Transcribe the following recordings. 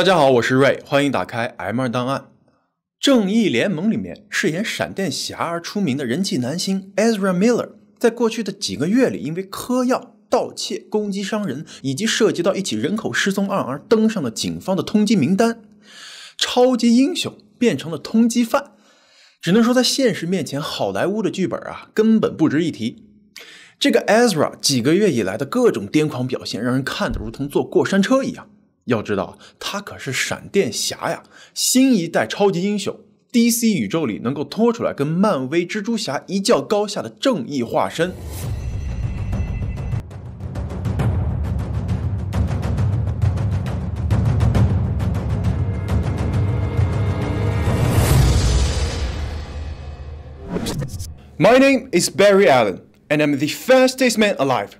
大家好，我是瑞，欢迎打开 M 二档案。正义联盟里面饰演闪电侠而出名的人气男星 Ezra Miller，在过去的几个月里，因为嗑药、盗窃、攻击伤人，以及涉及到一起人口失踪案而登上了警方的通缉名单。超级英雄变成了通缉犯，只能说在现实面前，好莱坞的剧本啊，根本不值一提。这个 Ezra 几个月以来的各种癫狂表现，让人看得如同坐过山车一样。要知道，他可是闪电侠呀，新一代超级英雄，DC 宇宙里能够拖出来跟漫威蜘蛛侠一较高下的正义化身。My name is Barry Allen, and I'm the fastest man alive.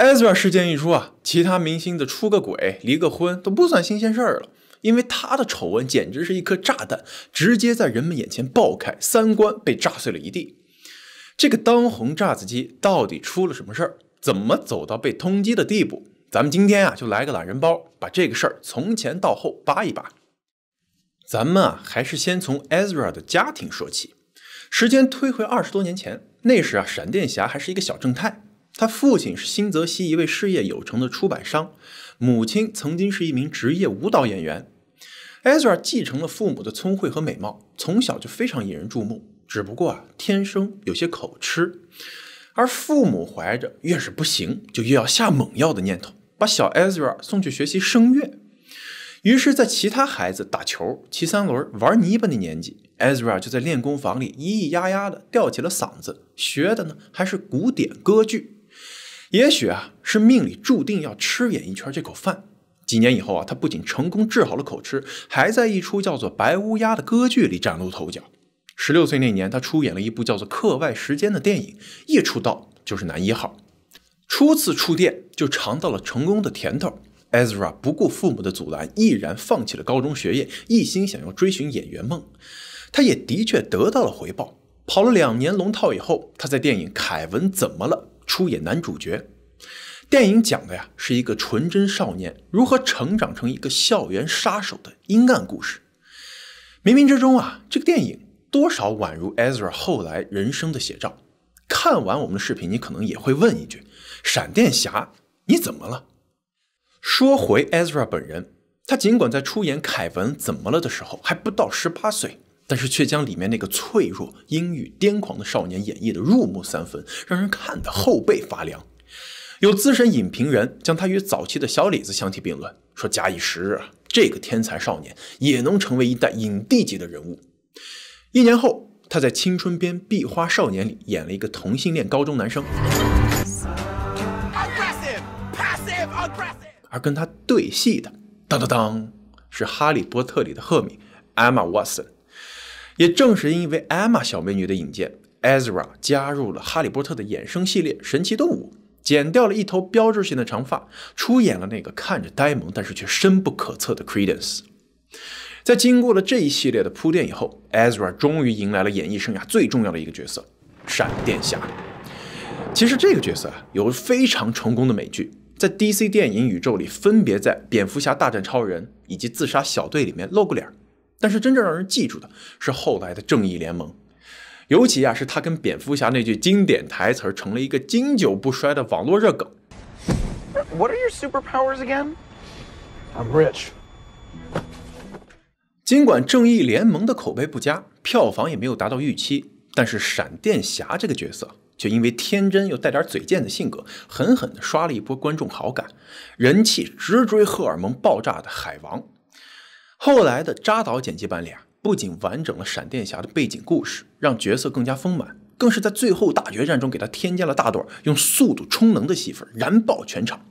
Ezra 事件一出啊，其他明星的出个轨、离个婚都不算新鲜事儿了，因为他的丑闻简直是一颗炸弹，直接在人们眼前爆开，三观被炸碎了一地。这个当红炸子鸡到底出了什么事儿？怎么走到被通缉的地步？咱们今天啊，就来个懒人包，把这个事儿从前到后扒一扒。咱们啊，还是先从 Ezra 的家庭说起。时间推回二十多年前，那时啊，闪电侠还是一个小正太。他父亲是新泽西一位事业有成的出版商，母亲曾经是一名职业舞蹈演员。艾 r 尔继承了父母的聪慧和美貌，从小就非常引人注目。只不过啊，天生有些口吃。而父母怀着越是不行就越要下猛药的念头，把小艾 r 尔送去学习声乐。于是，在其他孩子打球、骑三轮、玩泥巴的年纪，艾 r 尔就在练功房里咿咿呀呀的吊起了嗓子，学的呢还是古典歌剧。也许啊，是命里注定要吃演艺圈这口饭。几年以后啊，他不仅成功治好了口吃，还在一出叫做《白乌鸦》的歌剧里崭露头角。十六岁那年，他出演了一部叫做《课外时间》的电影，一出道就是男一号，初次触电就尝到了成功的甜头。Ezra 不顾父母的阻拦，毅然放弃了高中学业，一心想要追寻演员梦。他也的确得到了回报。跑了两年龙套以后，他在电影《凯文怎么了》。出演男主角，电影讲的呀是一个纯真少年如何成长成一个校园杀手的阴暗故事。冥冥之中啊，这个电影多少宛如 Ezra 后来人生的写照。看完我们的视频，你可能也会问一句：“闪电侠，你怎么了？”说回 Ezra 本人，他尽管在出演凯文怎么了的时候还不到十八岁。但是却将里面那个脆弱、阴郁、癫狂的少年演绎的入木三分，让人看得后背发凉。有资深影评人将他与早期的小李子相提并论，说假以时日啊，这个天才少年也能成为一代影帝级的人物。一年后，他在《青春边壁花少年》里演了一个同性恋高中男生，而跟他对戏的当当当是《哈利波特》里的赫敏，Emma Watson。也正是因为艾玛小美女的引荐 e z r a 加入了《哈利波特》的衍生系列《神奇动物》，剪掉了一头标志性的长发，出演了那个看着呆萌但是却深不可测的 Credence。在经过了这一系列的铺垫以后 e z r a 终于迎来了演艺生涯最重要的一个角色——闪电侠。其实这个角色啊，有非常成功的美剧，在 DC 电影宇宙里分别在《蝙蝠侠大战超人》以及《自杀小队》里面露过脸儿。但是真正让人记住的是后来的正义联盟，尤其啊是他跟蝙蝠侠那句经典台词成了一个经久不衰的网络热梗。What are your superpowers again? I'm rich. 尽管正义联盟的口碑不佳，票房也没有达到预期，但是闪电侠这个角色却因为天真又带点嘴贱的性格，狠狠地刷了一波观众好感，人气直追荷尔蒙爆炸的海王。后来的扎导剪辑版里啊，不仅完整了闪电侠的背景故事，让角色更加丰满，更是在最后大决战中给他添加了大段用速度充能的戏份，燃爆全场。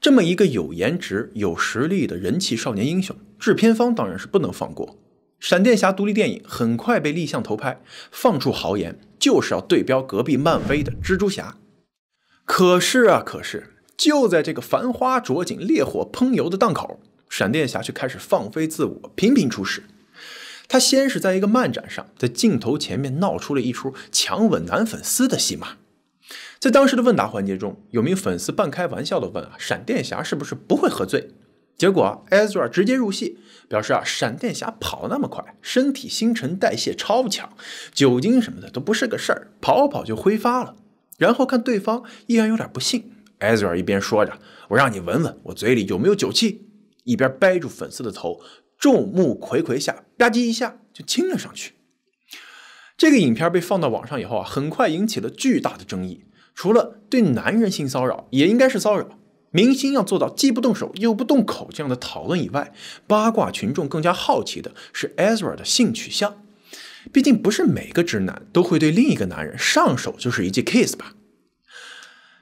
这么一个有颜值、有实力的人气少年英雄，制片方当然是不能放过。闪电侠独立电影很快被立项投拍，放出豪言就是要对标隔壁漫威的蜘蛛侠。可是啊，可是就在这个繁花着锦、烈火烹油的档口。闪电侠却开始放飞自我，频频出事。他先是在一个漫展上，在镜头前面闹出了一出强吻男粉丝的戏码。在当时的问答环节中，有名粉丝半开玩笑地问：“啊，闪电侠是不是不会喝醉？”结果，Ezra 直接入戏，表示：“啊，闪电侠跑那么快，身体新陈代谢超强，酒精什么的都不是个事儿，跑跑就挥发了。”然后看对方依然有点不信，z r a 一边说着：“我让你闻闻我嘴里有没有酒气。”一边掰住粉丝的头，众目睽睽下，吧唧一下就亲了上去。这个影片被放到网上以后啊，很快引起了巨大的争议。除了对男人性骚扰，也应该是骚扰明星要做到既不动手又不动口这样的讨论以外，八卦群众更加好奇的是 Ezra 的性取向。毕竟不是每个直男都会对另一个男人上手就是一记 kiss 吧。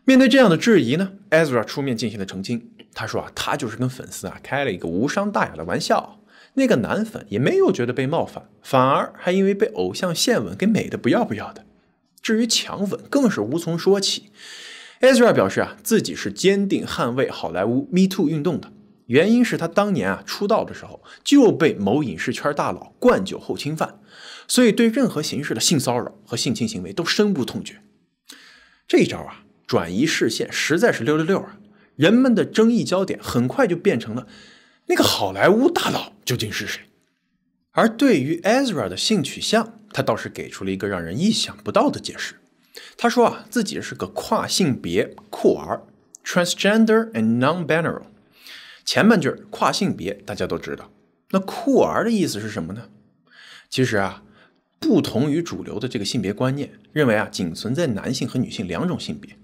面对这样的质疑呢，Ezra 出面进行了澄清。他说啊，他就是跟粉丝啊开了一个无伤大雅的玩笑，那个男粉也没有觉得被冒犯，反而还因为被偶像献吻给美得不要不要的。至于强吻，更是无从说起。e z r a 表示啊，自己是坚定捍卫好莱坞 Me Too 运动的，原因是他当年啊出道的时候就被某影视圈大佬灌酒后侵犯，所以对任何形式的性骚扰和性侵行为都深恶痛绝。这一招啊，转移视线，实在是六六六啊。人们的争议焦点很快就变成了那个好莱坞大佬究竟是谁？而对于 Ezra 的性取向，他倒是给出了一个让人意想不到的解释。他说啊，自己是个跨性别酷儿 （transgender and non-binary）。前半句跨性别大家都知道，那酷儿的意思是什么呢？其实啊，不同于主流的这个性别观念，认为啊仅存在男性和女性两种性别，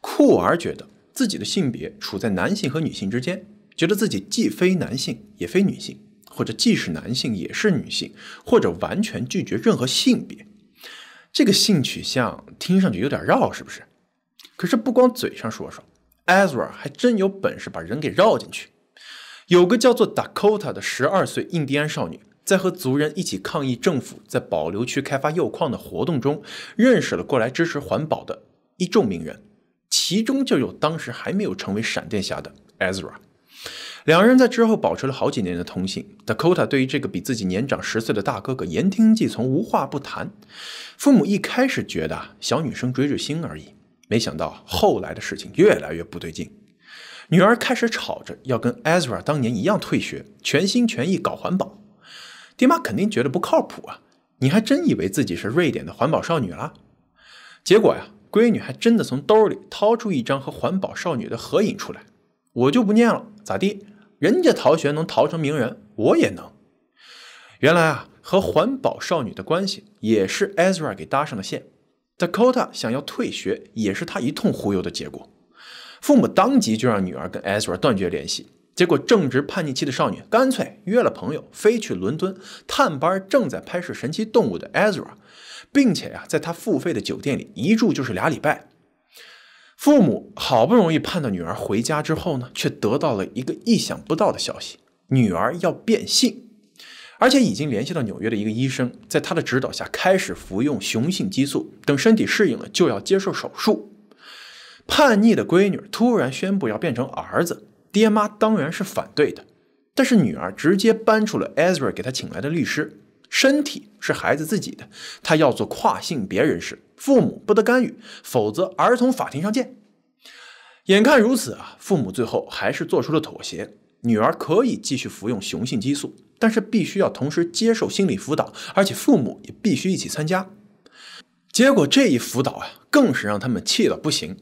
酷儿觉得。自己的性别处在男性和女性之间，觉得自己既非男性也非女性，或者既是男性也是女性，或者完全拒绝任何性别。这个性取向听上去有点绕，是不是？可是不光嘴上说说，z r a 还真有本事把人给绕进去。有个叫做 Dakota 的十二岁印第安少女，在和族人一起抗议政府在保留区开发铀矿的活动中，认识了过来支持环保的一众名人。其中就有当时还没有成为闪电侠的 Ezra，两人在之后保持了好几年的通信。Dakota 对于这个比自己年长十岁的大哥哥言听计从，无话不谈。父母一开始觉得小女生追追星而已，没想到后来的事情越来越不对劲。女儿开始吵着要跟 Ezra 当年一样退学，全心全意搞环保。爹妈肯定觉得不靠谱啊，你还真以为自己是瑞典的环保少女了？结果呀。闺女还真的从兜里掏出一张和环保少女的合影出来，我就不念了。咋地？人家逃学能逃成名人，我也能。原来啊，和环保少女的关系也是 Ezra 给搭上了线。Dakota 想要退学，也是他一通忽悠的结果。父母当即就让女儿跟 Ezra 断绝联系，结果正值叛逆期的少女干脆约了朋友飞去伦敦探班正在拍摄神奇动物的 Ezra。并且呀，在他付费的酒店里一住就是俩礼拜。父母好不容易盼到女儿回家之后呢，却得到了一个意想不到的消息：女儿要变性，而且已经联系到纽约的一个医生，在他的指导下开始服用雄性激素，等身体适应了就要接受手术。叛逆的闺女突然宣布要变成儿子，爹妈当然是反对的，但是女儿直接搬出了 Ezra 给她请来的律师。身体是孩子自己的，他要做跨性别人士，父母不得干预，否则儿童法庭上见。眼看如此啊，父母最后还是做出了妥协，女儿可以继续服用雄性激素，但是必须要同时接受心理辅导，而且父母也必须一起参加。结果这一辅导啊，更是让他们气得不行。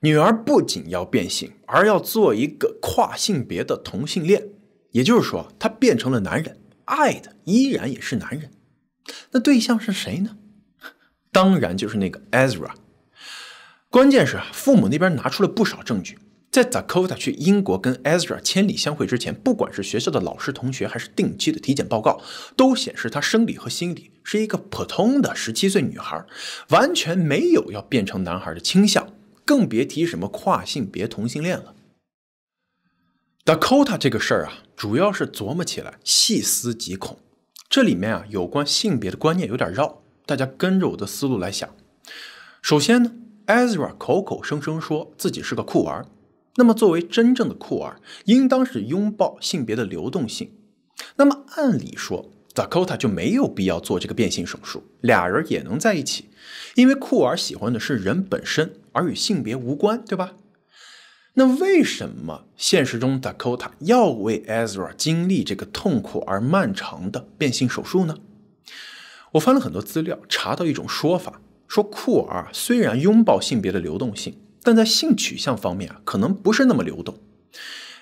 女儿不仅要变性，而要做一个跨性别的同性恋，也就是说，她变成了男人。爱的依然也是男人，那对象是谁呢？当然就是那个 Ezra。关键是父母那边拿出了不少证据，在 Dakota 去英国跟 Ezra 千里相会之前，不管是学校的老师、同学，还是定期的体检报告，都显示她生理和心理是一个普通的十七岁女孩，完全没有要变成男孩的倾向，更别提什么跨性别同性恋了。Dakota 这个事儿啊。主要是琢磨起来细思极恐，这里面啊有关性别的观念有点绕，大家跟着我的思路来想。首先呢，Ezra 口口声声说自己是个酷儿，那么作为真正的酷儿，应当是拥抱性别的流动性。那么按理说，Dakota 就没有必要做这个变性手术，俩人也能在一起，因为酷儿喜欢的是人本身，而与性别无关，对吧？那为什么现实中 Dakota 要为 Ezra 经历这个痛苦而漫长的变性手术呢？我翻了很多资料，查到一种说法，说酷儿虽然拥抱性别的流动性，但在性取向方面啊，可能不是那么流动。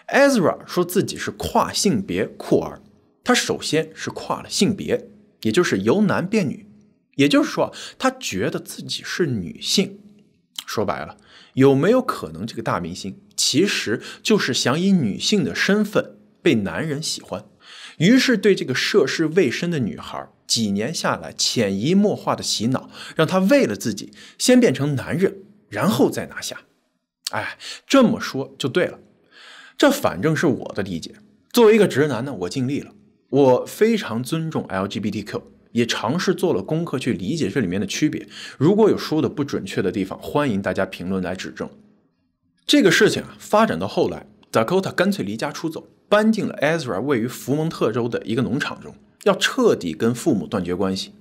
Ezra 说自己是跨性别酷儿，他首先是跨了性别，也就是由男变女，也就是说，他觉得自己是女性。说白了，有没有可能这个大明星其实就是想以女性的身份被男人喜欢？于是对这个涉世未深的女孩，几年下来潜移默化的洗脑，让她为了自己先变成男人，然后再拿下。哎，这么说就对了，这反正是我的理解。作为一个直男呢，我尽力了，我非常尊重 LGBTQ。也尝试做了功课去理解这里面的区别。如果有说的不准确的地方，欢迎大家评论来指正。这个事情啊，发展到后来，Dakota 干脆离家出走，搬进了 Ezra 位于福蒙特州的一个农场中，要彻底跟父母断绝关系。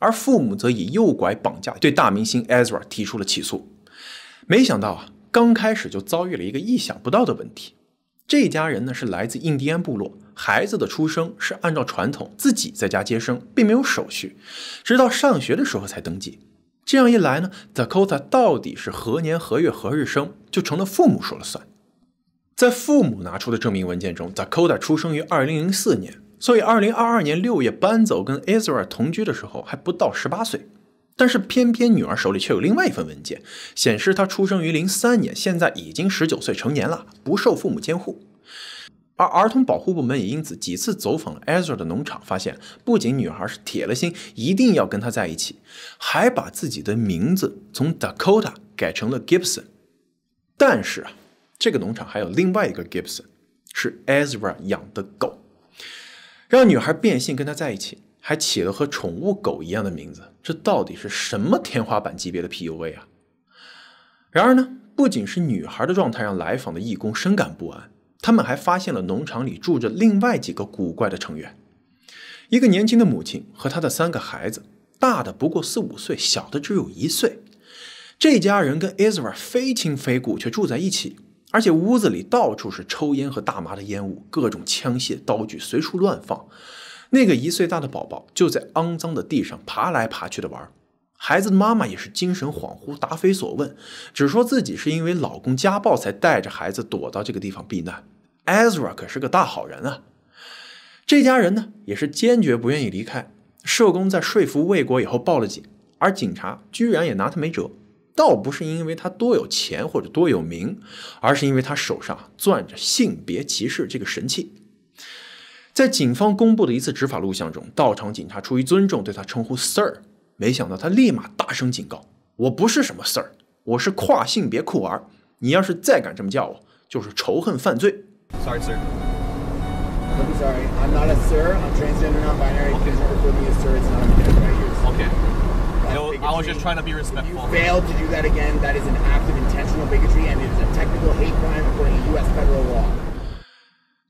而父母则以诱拐、绑架对大明星 Ezra 提出了起诉。没想到啊，刚开始就遭遇了一个意想不到的问题。这家人呢，是来自印第安部落。孩子的出生是按照传统自己在家接生，并没有手续，直到上学的时候才登记。这样一来呢 d a k o t a 到底是何年何月何日生，就成了父母说了算。在父母拿出的证明文件中 d a k o t a 出生于2004年，所以2022年六月搬走跟 Isra 同居的时候还不到18岁。但是偏偏女儿手里却有另外一份文件，显示她出生于03年，现在已经19岁成年了，不受父母监护。而儿童保护部门也因此几次走访了 Ezra 的农场，发现不仅女孩是铁了心一定要跟他在一起，还把自己的名字从 Dakota 改成了 Gibson。但是啊，这个农场还有另外一个 Gibson，是 Ezra 养的狗，让女孩变性跟他在一起，还起了和宠物狗一样的名字，这到底是什么天花板级别的 P U a 啊？然而呢，不仅是女孩的状态让来访的义工深感不安。他们还发现了农场里住着另外几个古怪的成员：一个年轻的母亲和她的三个孩子，大的不过四五岁，小的只有一岁。这家人跟 Isra 非亲非故，却住在一起，而且屋子里到处是抽烟和大麻的烟雾，各种枪械、刀具随处乱放。那个一岁大的宝宝就在肮脏的地上爬来爬去的玩。孩子的妈妈也是精神恍惚，答非所问，只说自己是因为老公家暴才带着孩子躲到这个地方避难。Ezra 可是个大好人啊！这家人呢，也是坚决不愿意离开。社工在说服魏国以后报了警，而警察居然也拿他没辙，倒不是因为他多有钱或者多有名，而是因为他手上攥着性别歧视这个神器。在警方公布的一次执法录像中，到场警察出于尊重，对他称呼 Sir。没想到他立马大声警告：“我不是什么 Sir，我是跨性别酷儿。你要是再敢这么叫我，就是仇恨犯罪。” Sorry, sir. I'm sorry. I'm not a sir. I'm transgender, not binary. o k can never call me a sir. It's not okay. I was just trying to be respectful. If you fail e d to do that again, that is an act of intentional bigotry and it is a technical hate crime according to U.S. federal law.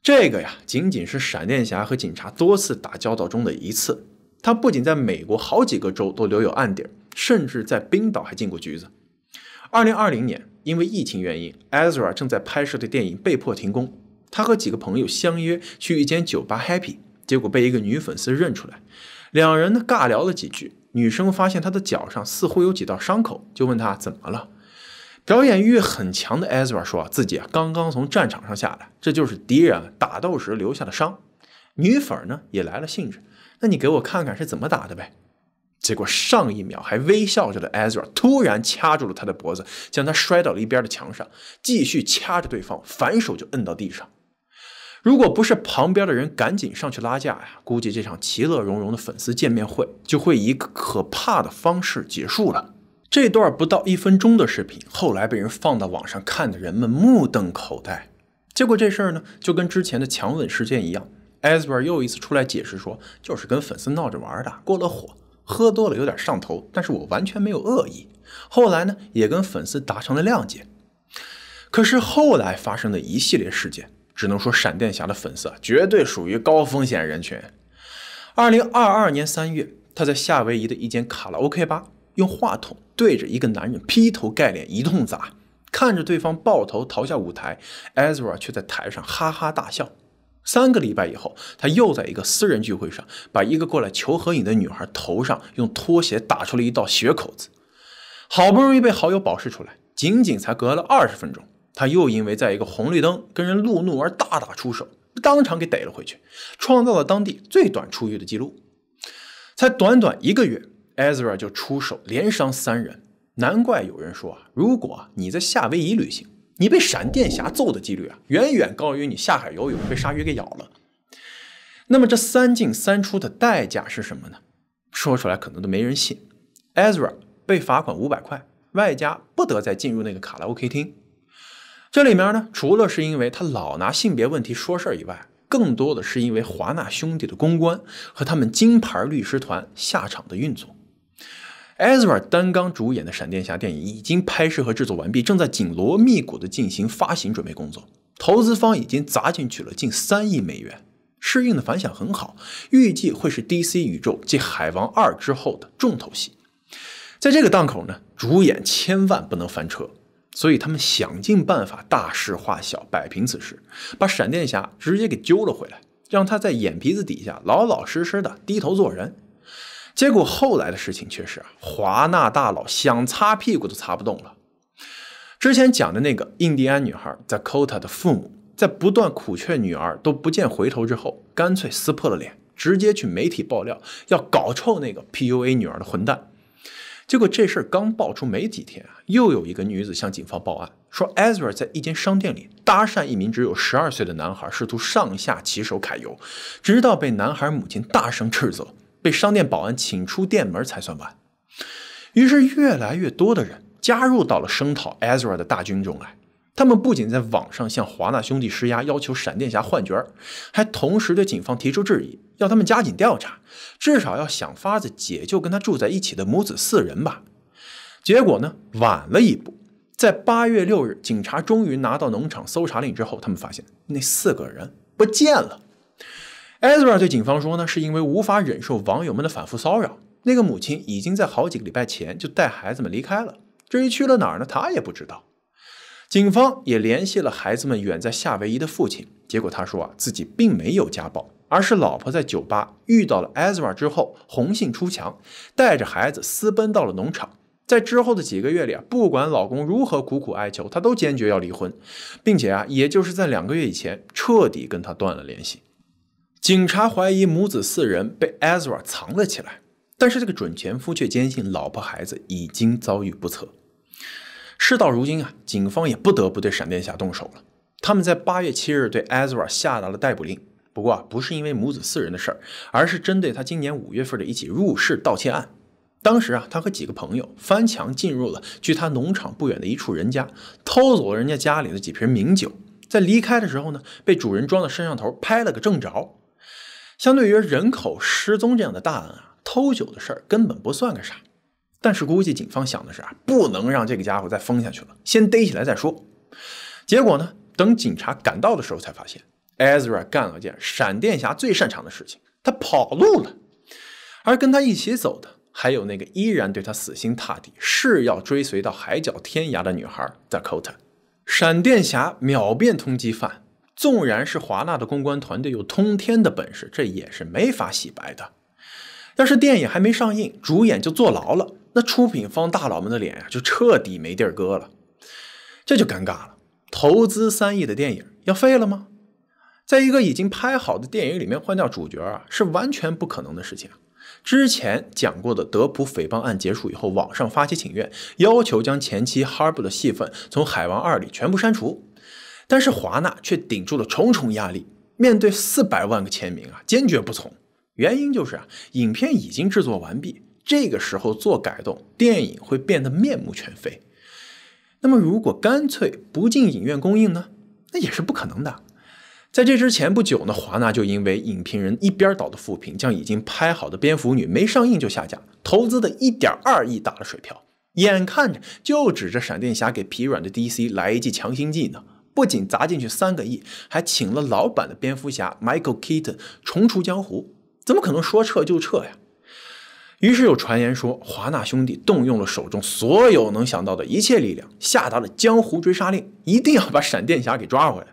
这个呀，仅仅是闪电侠和警察多次打交道中的一次。他不仅在美国好几个州都留有案底，甚至在冰岛还进过局子。二零二零年，因为疫情原因 e z r a 正在拍摄的电影被迫停工。他和几个朋友相约去一间酒吧 happy，结果被一个女粉丝认出来。两人呢尬聊了几句，女生发现他的脚上似乎有几道伤口，就问他怎么了。表演欲很强的 e z r a 说自己啊刚刚从战场上下来，这就是敌人打斗时留下的伤。女粉儿呢也来了兴致。那你给我看看是怎么打的呗？结果上一秒还微笑着的 Ezra 突然掐住了他的脖子，将他摔倒了一边的墙上，继续掐着对方，反手就摁到地上。如果不是旁边的人赶紧上去拉架呀，估计这场其乐融融的粉丝见面会就会以可怕的方式结束了。这段不到一分钟的视频后来被人放到网上看的人们目瞪口呆。结果这事儿呢，就跟之前的强吻事件一样。Ezra 又一次出来解释说：“就是跟粉丝闹着玩的，过了火，喝多了有点上头，但是我完全没有恶意。后来呢，也跟粉丝达成了谅解。”可是后来发生的一系列事件，只能说闪电侠的粉丝绝对属于高风险人群。二零二二年三月，他在夏威夷的一间卡拉 OK 吧，用话筒对着一个男人劈头盖脸一通砸，看着对方抱头逃下舞台，Ezra 却在台上哈哈大笑。三个礼拜以后，他又在一个私人聚会上，把一个过来求合影的女孩头上用拖鞋打出了一道血口子。好不容易被好友保释出来，仅仅才隔了二十分钟，他又因为在一个红绿灯跟人路怒而大打出手，当场给逮了回去，创造了当地最短出狱的记录。才短短一个月，Ezra 就出手连伤三人，难怪有人说啊，如果你在夏威夷旅行。你被闪电侠揍的几率啊，远远高于你下海游泳被鲨鱼给咬了。那么这三进三出的代价是什么呢？说出来可能都没人信。Ezra 被罚款五百块，外加不得再进入那个卡拉 OK 厅。这里面呢，除了是因为他老拿性别问题说事儿以外，更多的是因为华纳兄弟的公关和他们金牌律师团下场的运作。艾 r 尔单刚主演的《闪电侠》电影已经拍摄和制作完毕，正在紧锣密鼓地进行发行准备工作。投资方已经砸进去了近三亿美元，适应的反响很好，预计会是 DC 宇宙继《海王二》之后的重头戏。在这个档口呢，主演千万不能翻车，所以他们想尽办法大事化小，摆平此事，把闪电侠直接给揪了回来，让他在眼皮子底下老老实实的低头做人。结果后来的事情却是啊，华纳大佬想擦屁股都擦不动了。之前讲的那个印第安女孩在 c o t a 的父母，在不断苦劝女儿都不见回头之后，干脆撕破了脸，直接去媒体爆料，要搞臭那个 PUA 女儿的混蛋。结果这事儿刚爆出没几天啊，又有一个女子向警方报案，说 Ezra 在一间商店里搭讪一名只有十二岁的男孩，试图上下其手揩油，直到被男孩母亲大声斥责。被商店保安请出店门才算完。于是，越来越多的人加入到了声讨 Ezra 的大军中来。他们不仅在网上向华纳兄弟施压，要求闪电侠换角，还同时对警方提出质疑，要他们加紧调查，至少要想法子解救跟他住在一起的母子四人吧。结果呢，晚了一步。在八月六日，警察终于拿到农场搜查令之后，他们发现那四个人不见了。Azra 对警方说呢，是因为无法忍受网友们的反复骚扰。那个母亲已经在好几个礼拜前就带孩子们离开了。至于去了哪儿呢，他也不知道。警方也联系了孩子们远在夏威夷的父亲，结果他说啊，自己并没有家暴，而是老婆在酒吧遇到了 Azra 之后红杏出墙，带着孩子私奔到了农场。在之后的几个月里啊，不管老公如何苦苦哀求，她都坚决要离婚，并且啊，也就是在两个月以前彻底跟他断了联系。警察怀疑母子四人被 Ezra 藏了起来，但是这个准前夫却坚信老婆孩子已经遭遇不测。事到如今啊，警方也不得不对闪电侠动手了。他们在八月七日对 Ezra 下达了逮捕令，不过啊，不是因为母子四人的事儿，而是针对他今年五月份的一起入室盗窃案。当时啊，他和几个朋友翻墙进入了距他农场不远的一处人家，偷走了人家家里的几瓶名酒。在离开的时候呢，被主人装的摄像头拍了个正着。相对于人口失踪这样的大案啊，偷酒的事儿根本不算个啥。但是估计警方想的是啊，不能让这个家伙再疯下去了，先逮起来再说。结果呢，等警察赶到的时候，才发现 Azra 干了件闪电侠最擅长的事情，他跑路了。而跟他一起走的，还有那个依然对他死心塌地、誓要追随到海角天涯的女孩 Dakota。闪电侠秒变通缉犯。纵然是华纳的公关团队有通天的本事，这也是没法洗白的。要是电影还没上映，主演就坐牢了，那出品方大佬们的脸就彻底没地儿搁了，这就尴尬了。投资三亿的电影要废了吗？在一个已经拍好的电影里面换掉主角啊，是完全不可能的事情。之前讲过的德普诽谤案结束以后，网上发起请愿，要求将前妻哈布的戏份从《海王二》里全部删除。但是华纳却顶住了重重压力，面对四百万个签名啊，坚决不从。原因就是啊，影片已经制作完毕，这个时候做改动，电影会变得面目全非。那么如果干脆不进影院公映呢？那也是不可能的。在这之前不久呢，华纳就因为影评人一边倒的负评，将已经拍好的蝙蝠女没上映就下架，投资的一点二亿打了水漂，眼看着就指着闪电侠给疲软的 DC 来一剂强心剂呢。不仅砸进去三个亿，还请了老版的蝙蝠侠 Michael Keaton 重出江湖，怎么可能说撤就撤呀？于是有传言说华纳兄弟动用了手中所有能想到的一切力量，下达了江湖追杀令，一定要把闪电侠给抓回来。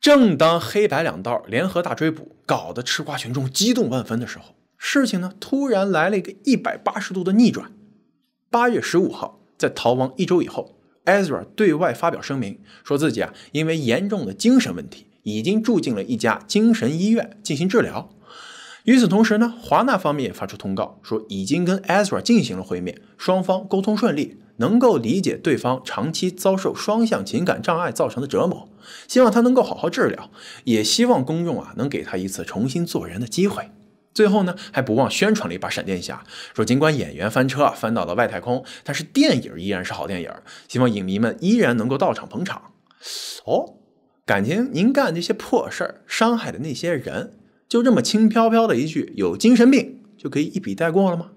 正当黑白两道联合大追捕，搞得吃瓜群众激动万分的时候，事情呢突然来了一个一百八十度的逆转。八月十五号，在逃亡一周以后。Ezra 对外发表声明，说自己啊因为严重的精神问题，已经住进了一家精神医院进行治疗。与此同时呢，华纳方面也发出通告，说已经跟 Ezra 进行了会面，双方沟通顺利，能够理解对方长期遭受双向情感障碍造成的折磨，希望他能够好好治疗，也希望公众啊能给他一次重新做人的机会。最后呢，还不忘宣传了一把闪电侠，说尽管演员翻车啊，翻到了外太空，但是电影依然是好电影，希望影迷们依然能够到场捧场。哦，感情您干那些破事儿，伤害的那些人，就这么轻飘飘的一句有精神病就可以一笔带过了吗？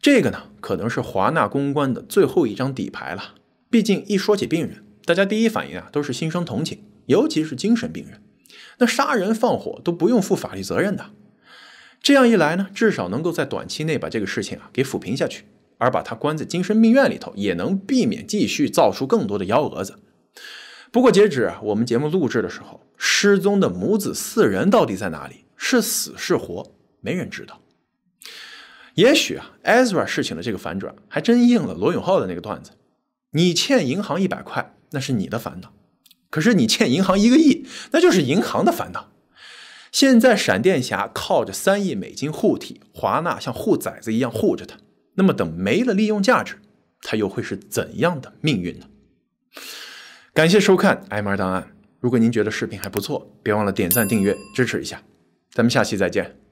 这个呢，可能是华纳公关的最后一张底牌了。毕竟一说起病人，大家第一反应啊都是心生同情，尤其是精神病人，那杀人放火都不用负法律责任的。这样一来呢，至少能够在短期内把这个事情啊给抚平下去，而把他关在精神病院里头，也能避免继续造出更多的幺蛾子。不过，截止我们节目录制的时候，失踪的母子四人到底在哪里，是死是活，没人知道。也许啊，z r a 事情的这个反转，还真应了罗永浩的那个段子：你欠银行一百块，那是你的烦恼；可是你欠银行一个亿，那就是银行的烦恼。现在闪电侠靠着三亿美金护体，华纳像护崽子一样护着他。那么等没了利用价值，他又会是怎样的命运呢？感谢收看 M 二档案。如果您觉得视频还不错，别忘了点赞、订阅，支持一下。咱们下期再见。